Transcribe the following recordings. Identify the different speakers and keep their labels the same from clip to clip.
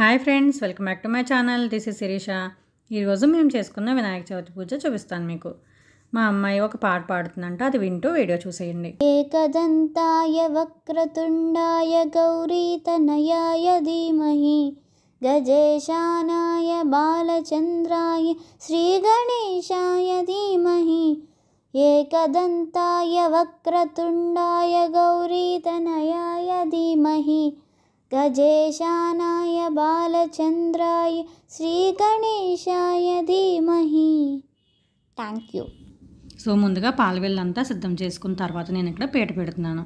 Speaker 1: hi friends welcome back to my channel this is Sirisha ఈరోజు మేము చేసుకున్న వినాయక చవితి పూజ చూపిస్తాను మీకు మా అమ్మాయి ఒక పాట పాడుతుందంట అది వింటూ వీడియో చూసేయండి ఏకదంతాయ వక్రతుండాయ గౌరీ తనయాయ ధీమహి గజేశానాయ బాలచంద్రాయ శ్రీ గణేశాయ ధీమహి ఏకదంతాయ వక్రతుండాయ గౌరీ తనయాయ ధీమహి బాలచంద్రాయ శ్రీ గణేశాయ ధీమహి థ్యాంక్ యూ సో ముందుగా పాలవెల్లంతా సిద్ధం చేసుకున్న తర్వాత నేను ఇక్కడ పీట పెడుతున్నాను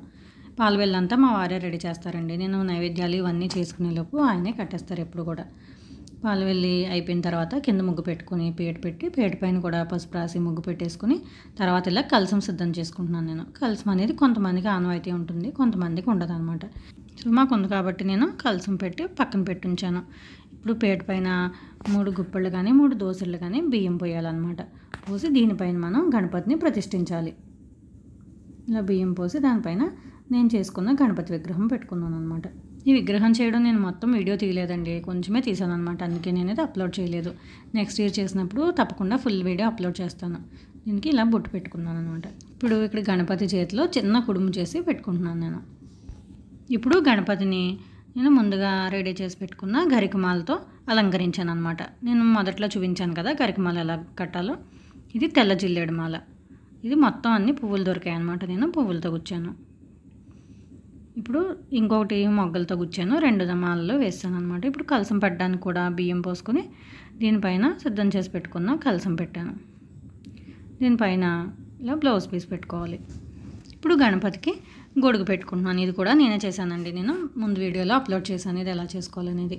Speaker 1: పాలవెల్లంతా మా వారే రెడీ చేస్తారండి నేను నైవేద్యాలు ఇవన్నీ చేసుకునే లోపు ఆయనే కట్టేస్తారు ఎప్పుడు కూడా పాలవెల్లి అయిపోయిన తర్వాత కింద ముగ్గు పెట్టుకుని పేట పెట్టి పేట పైన కూడా పసుపు రాసి ముగ్గు పెట్టేసుకుని తర్వాత ఇలా కలసం సిద్ధం చేసుకుంటున్నాను నేను కలసం అనేది కొంతమందికి ఆనవాయితీ ఉంటుంది కొంతమందికి ఉండదు అనమాట మాకు ఉంది కాబట్టి నేను కలసం పెట్టి పక్కన పెట్టి ఉంచాను ఇప్పుడు పేట పైన మూడు గుప్పళ్ళు కానీ మూడు దోశలు కానీ బియ్యం పోయాలన్నమాట పోసి దీనిపైన మనం గణపతిని ప్రతిష్ఠించాలి ఇలా బియ్యం పోసి దానిపైన నేను చేసుకున్న గణపతి విగ్రహం పెట్టుకున్నాను అనమాట ఈ విగ్రహం చేయడం నేను మొత్తం వీడియో తీయలేదండి కొంచెమే తీసాను అనమాట అందుకే నేను అయితే అప్లోడ్ చేయలేదు నెక్స్ట్ ఇయర్ చేసినప్పుడు తప్పకుండా ఫుల్ వీడియో అప్లోడ్ చేస్తాను దీనికి ఇలా బొట్టు పెట్టుకున్నాను అనమాట ఇప్పుడు ఇక్కడ గణపతి చేతిలో చిన్న కుడుము చేసి పెట్టుకుంటున్నాను నేను ఇప్పుడు గణపతిని నేను ముందుగా రెడీ చేసి పెట్టుకున్న గరికమాలతో అలంకరించాను అనమాట నేను మొదట్లో చూపించాను కదా గరికమాల ఎలా కట్టాలో ఇది తెల్ల జిల్లేడు మాల ఇది మొత్తం అన్ని పువ్వులు దొరికాయి అనమాట నేను పువ్వులతో గుచ్చాను ఇప్పుడు ఇంకొకటి మొగ్గలతో గుచ్చాను రెండు దమాలలో వేసాను అనమాట ఇప్పుడు కలసం పెట్టడానికి కూడా బియ్యం పోసుకొని దీనిపైన సిద్ధం చేసి పెట్టుకున్న కలసం పెట్టాను దీనిపైన ఇలా బ్లౌజ్ పీస్ పెట్టుకోవాలి ఇప్పుడు గణపతికి గొడుగు పెట్టుకుంటున్నాను ఇది కూడా నేనే చేశానండి నేను ముందు వీడియోలో అప్లోడ్ చేశాను ఇది ఎలా చేసుకోవాలనేది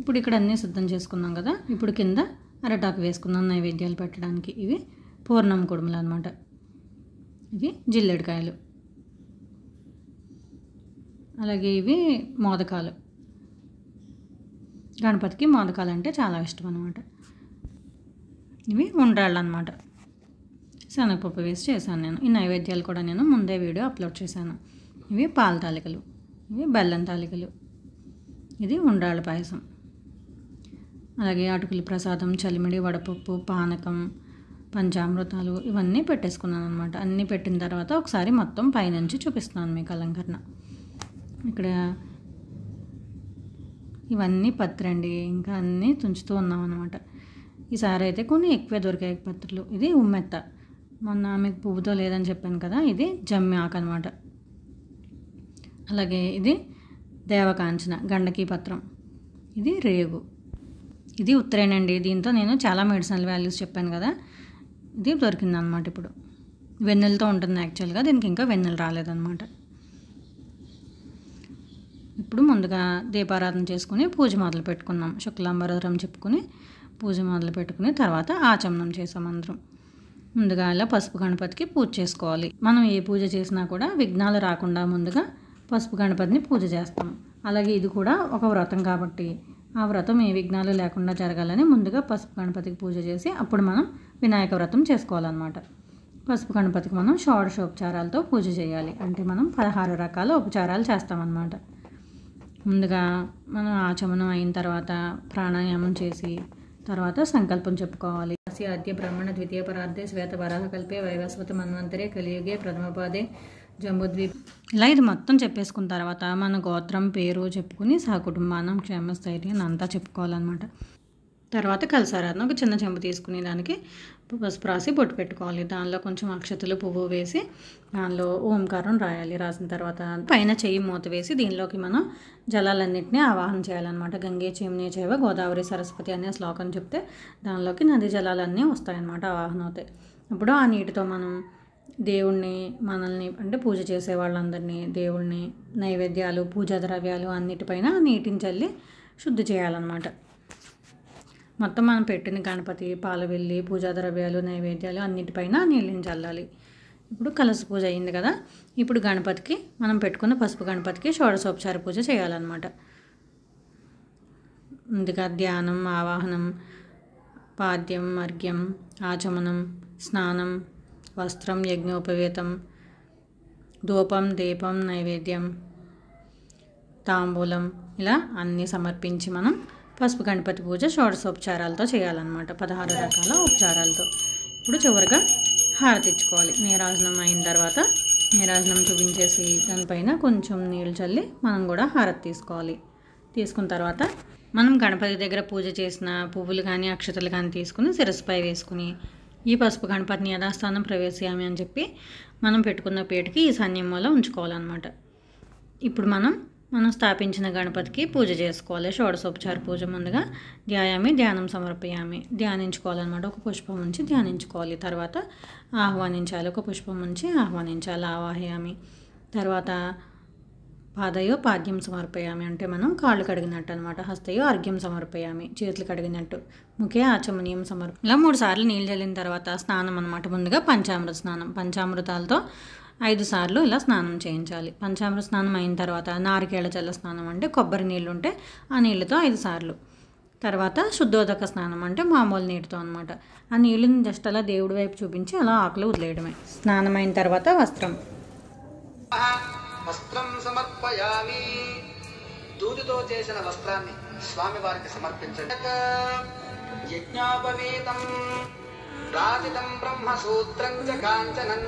Speaker 1: ఇప్పుడు ఇక్కడ అన్నీ సిద్ధం చేసుకున్నాం కదా ఇప్పుడు కింద అరటాకు వేసుకున్నాను నైవేద్యాలు పెట్టడానికి ఇవి పూర్ణం కుడుములు అనమాట ఇవి జిల్లెడికాయలు అలాగే ఇవి మోదకాలు గణపతికి మోదకాలు అంటే చాలా ఇష్టం అనమాట ఇవి ఉండ్రాళ్ళు అనమాట శనగపప్పు వేసి చేశాను నేను ఈ నైవేద్యాలు కూడా నేను ముందే వీడియో అప్లోడ్ చేశాను ఇవి పాల తాలికలు ఇవి బెల్లం తాలికలు ఇది ఉండ్రాళ్ళ పాయసం అలాగే అటుకులు ప్రసాదం చలిమిడి వడపప్పు పానకం పంచామృతాలు ఇవన్నీ పెట్టేసుకున్నాను అనమాట అన్నీ పెట్టిన తర్వాత ఒకసారి మొత్తం పైనుంచి చూపిస్తున్నాను మీకు అలంకరణ ఇక్కడ ఇవన్నీ పత్రండి ఇంకా అన్నీ తుంచుతూ ఉన్నాం అనమాట ఈసారి అయితే కొన్ని ఎక్కువే దొరికాయి పత్రులు ఇది ఉమ్మెత్త మొన్న మీకు పువ్వుతో లేదని చెప్పాను కదా ఇది జమ్మి ఆకు అనమాట అలాగే ఇది దేవకాంచన గండకీ పత్రం ఇది రేగు ఇది ఉత్తరేనండి దీంతో నేను చాలా మెడిసినల్ వాల్యూస్ చెప్పాను కదా ఇది దొరికింది అనమాట ఇప్పుడు వెన్నెలతో ఉంటుంది యాక్చువల్గా దీనికి ఇంకా వెన్నెలు రాలేదన్నమాట ఇప్పుడు ముందుగా దీపారాధన చేసుకుని పూజ మొదలు పెట్టుకున్నాం శుక్లాంబరం చెప్పుకుని పూజ మొదలు పెట్టుకుని తర్వాత ఆచమనం చేసాం అందరం ముందుగా అలా పసుపు గణపతికి పూజ చేసుకోవాలి మనం ఏ పూజ చేసినా కూడా విఘ్నాలు రాకుండా ముందుగా పసుపు గణపతిని పూజ చేస్తాం అలాగే ఇది కూడా ఒక వ్రతం కాబట్టి ఆ వ్రతం ఏ విఘ్నాలు లేకుండా జరగాలని ముందుగా పసుపు గణపతికి పూజ చేసి అప్పుడు మనం వినాయక వ్రతం చేసుకోవాలన్నమాట పసుపు గణపతికి మనం షోడశోపచారాలతో పూజ చేయాలి అంటే మనం పదహారు రకాల ఉపచారాలు చేస్తామన్నమాట ముందుగా మనం ఆచమనం అయిన తర్వాత ప్రాణాయామం చేసి తర్వాత సంకల్పం చెప్పుకోవాలి ద్వితీయ పరార్థే శ్వేత వరాహ కల్పే వైవస్వత మన్వంతరే కలియుగే ప్రథమపాదే జంబుద్వీప్ ఇలా ఇది మొత్తం చెప్పేసుకున్న తర్వాత మన గోత్రం పేరు చెప్పుకుని సహకుటుంబానం క్షేమస్థైర్యం అంతా చెప్పుకోవాలన్నమాట తర్వాత కలసారాధన ఒక చిన్న చెంబు తీసుకుని దానికి పసుపు రాసి బొట్టు పెట్టుకోవాలి దానిలో కొంచెం అక్షతలు పువ్వు వేసి దానిలో ఓంకారం రాయాలి రాసిన తర్వాత పైన చెయ్యి మూత వేసి దీనిలోకి మనం జలాలన్నింటినీ ఆవాహన చేయాలన్నమాట గంగే చీమని చేవ గోదావరి సరస్వతి అనే శ్లోకం చెప్తే దానిలోకి నది జలాలన్నీ వస్తాయన్నమాట ఆవాహన అవుతాయి అప్పుడు ఆ నీటితో మనం దేవుణ్ణి మనల్ని అంటే పూజ చేసే వాళ్ళందరినీ దేవుణ్ణి నైవేద్యాలు పూజా ద్రవ్యాలు అన్నిటిపైన నీటిని చల్లి శుద్ధి చేయాలన్నమాట మొత్తం మనం పెట్టిన గణపతి పాలవెల్లి పూజా ద్రవ్యాలు నైవేద్యాలు అన్నిటిపైన నీళ్ళని చల్లాలి ఇప్పుడు కలస పూజ అయింది కదా ఇప్పుడు గణపతికి మనం పెట్టుకున్న పసుపు గణపతికి షోడసోపచార పూజ చేయాలన్నమాట ముందుగా ధ్యానం ఆవాహనం పాద్యం మర్గ్యం ఆచమనం స్నానం వస్త్రం యజ్ఞోపవేతం ధూపం దీపం నైవేద్యం తాంబూలం ఇలా అన్నీ సమర్పించి మనం పసుపు గణపతి పూజ షోడశోపచారాలతో చేయాలన్నమాట పదహారు రకాల ఉపచారాలతో ఇప్పుడు చివరిగా హారతి ఇచ్చుకోవాలి నీరాజనం అయిన తర్వాత నీరాజనం చూపించేసి దానిపైన కొంచెం నీళ్ళు చల్లి మనం కూడా హారతి తీసుకోవాలి తీసుకున్న తర్వాత మనం గణపతి దగ్గర పూజ చేసిన పువ్వులు కానీ అక్షతలు కానీ తీసుకుని శిరస్సుపై వేసుకుని ఈ పసుపు గణపతిని యథాస్థానం ప్రవేశయామి అని చెప్పి మనం పెట్టుకున్న పేటకి ఈ సన్యమంలో ఉంచుకోవాలన్నమాట ఇప్పుడు మనం మనం స్థాపించిన గణపతికి పూజ చేసుకోవాలి షోడశోపచార పూజ ముందుగా ధ్యాయామి ధ్యానం సమర్పయామి ధ్యానించుకోవాలన్నమాట ఒక పుష్పం ఉంచి ధ్యానించుకోవాలి తర్వాత ఆహ్వానించాలి ఒక పుష్పం ఉంచి ఆహ్వానించాలి ఆవాహయామి తర్వాత పాదయో పాద్యం సమర్పయామి అంటే మనం కాళ్ళు కడిగినట్టు అనమాట హస్తయో అర్ఘ్యం సమర్పయామి చేతులు కడిగినట్టు ముఖే ఆచమనీయం సమర్ప ఇలా మూడు సార్లు నీళ్ళు చల్లిన తర్వాత స్నానం అనమాట ముందుగా పంచామృత స్నానం పంచామృతాలతో ఐదు సార్లు ఇలా స్నానం చేయించాలి పంచామృత స్నానం అయిన తర్వాత నారికేళ జల స్నానం అంటే కొబ్బరి నీళ్ళు ఉంటే ఆ నీళ్ళతో ఐదు సార్లు తర్వాత శుద్ధోదక స్నానం అంటే మామూలు నీటితో అనమాట ఆ నీళ్ళని జస్ట్ అలా దేవుడి వైపు చూపించి అలా ఆకులు వదిలేయడమే స్నానం అయిన తర్వాత వస్త్రం వస్త్రం సమర్పయామి దూదితో చేసిన వస్త్రాన్ని స్వామి వారికి రాజితం కాంచనం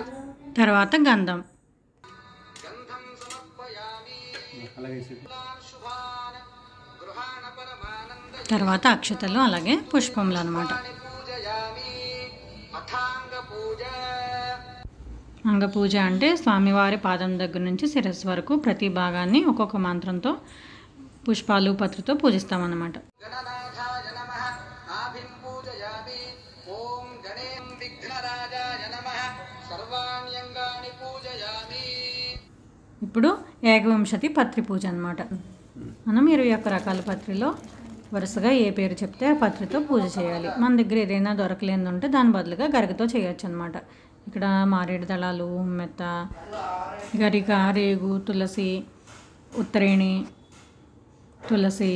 Speaker 1: తర్వాత గంధం తర్వాత అక్షతలు అలాగే పుష్పములు అనమాట అంగ పూజ అంటే స్వామివారి పాదం దగ్గర నుంచి శిరస్సు వరకు ప్రతి భాగాన్ని ఒక్కొక్క మంత్రంతో పుష్పాలు పత్రితో పూజిస్తామన్నమాట ఓం గణేం విఘ్నరాజాయ నమ సర్వాణ్యంగాని పూజయామి ఇప్పుడు ఏకవింశతి పత్రి పూజ అనమాట మనం ఇరవై ఒక్క రకాల పత్రిలో వరుసగా ఏ పేరు చెప్తే ఆ పత్రితో పూజ చేయాలి మన దగ్గర ఏదైనా దొరకలేదు ఉంటే దాని బదులుగా గరికతో చేయొచ్చు అనమాట ఇక్కడ మారేడు దళాలు మెత్త గరిక రేగు తులసి ఉత్తరేణి తులసి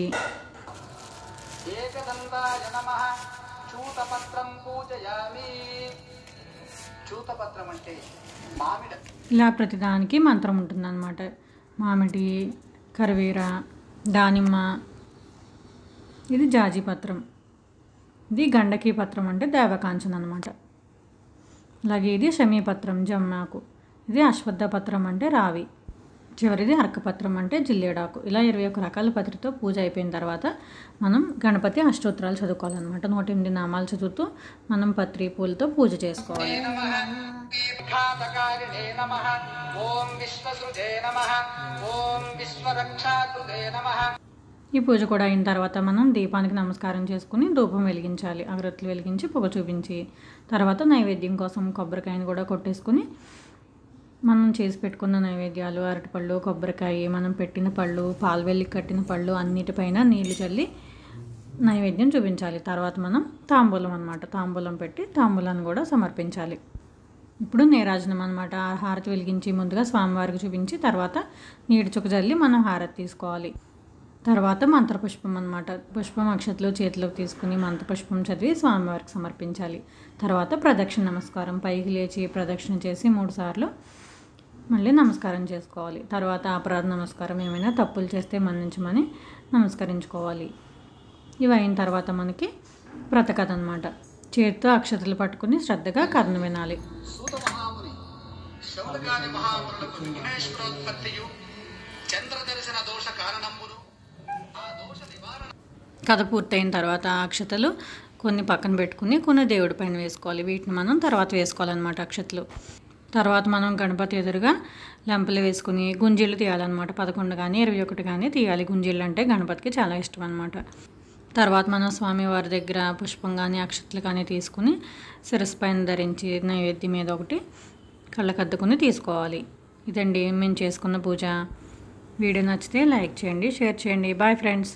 Speaker 1: ఇలా ప్రతిదానికి మంత్రం ఉంటుంది అనమాట మామిడి కరివేర దానిమ్మ ఇది జాజి పత్రం ఇది గండకి పత్రం అంటే దేవకాంచన్ అనమాట అలాగే ఇది శమీపత్రం జమ్మాకు ఇది అశ్వత్థ పత్రం అంటే రావి చివరిది అర్కపత్రం అంటే జిల్లేడాకు ఇలా ఇరవై ఒక రకాల పత్రితో పూజ అయిపోయిన తర్వాత మనం గణపతి అష్టోత్తరాలు చదువుకోవాలన్నమాట నూట ఎనిమిది నామాలు చదువుతూ మనం పత్రి పూలతో పూజ చేసుకోవాలి ఈ పూజ కూడా అయిన తర్వాత మనం దీపానికి నమస్కారం చేసుకుని ధూపం వెలిగించాలి అగరత్తులు వెలిగించి పొగ చూపించి తర్వాత నైవేద్యం కోసం కొబ్బరికాయను కూడా కొట్టేసుకుని మనం చేసి పెట్టుకున్న నైవేద్యాలు అరటిపళ్ళు కొబ్బరికాయ మనం పెట్టిన పళ్ళు పాల్వెల్లి కట్టిన పళ్ళు అన్నిటిపైన నీళ్లు చల్లి నైవేద్యం చూపించాలి తర్వాత మనం తాంబూలం అనమాట తాంబూలం పెట్టి తాంబూలాన్ని కూడా సమర్పించాలి ఇప్పుడు నేరాజనం అనమాట హారతి వెలిగించి ముందుగా స్వామివారికి చూపించి తర్వాత నీటి చుక్క చల్లి మనం హారతి తీసుకోవాలి తర్వాత మంత్రపుష్పం అనమాట పుష్పం అక్షతలు చేతిలోకి తీసుకుని మంత్రపుష్పం చదివి స్వామివారికి సమర్పించాలి తర్వాత ప్రదక్షిణ నమస్కారం పైకి లేచి ప్రదక్షిణ చేసి మూడుసార్లు మళ్ళీ నమస్కారం చేసుకోవాలి తర్వాత అపరాధ నమస్కారం ఏమైనా తప్పులు చేస్తే మన్నించమని నమస్కరించుకోవాలి ఇవి అయిన తర్వాత మనకి వ్రతకథ అనమాట చేతితో అక్షతలు పట్టుకుని శ్రద్ధగా కథను వినాలి కథ పూర్తయిన తర్వాత అక్షతలు కొన్ని పక్కన పెట్టుకుని కొన్ని దేవుడి పైన వేసుకోవాలి వీటిని మనం తర్వాత వేసుకోవాలన్నమాట అక్షతలు తర్వాత మనం గణపతి ఎదురుగా లెంపలు వేసుకుని గుంజీలు తీయాలన్నమాట పదకొండు కానీ ఇరవై ఒకటి కానీ తీయాలి గుంజీలు అంటే గణపతికి చాలా ఇష్టం అనమాట తర్వాత మనం స్వామివారి దగ్గర పుష్పం కానీ అక్షతలు కానీ తీసుకుని శిరస్సు పైన ధరించి నైవేద్యం మీద ఒకటి కళ్ళకద్దుకుని తీసుకోవాలి ఇదండి మేము చేసుకున్న పూజ వీడియో నచ్చితే లైక్ చేయండి షేర్ చేయండి బాయ్ ఫ్రెండ్స్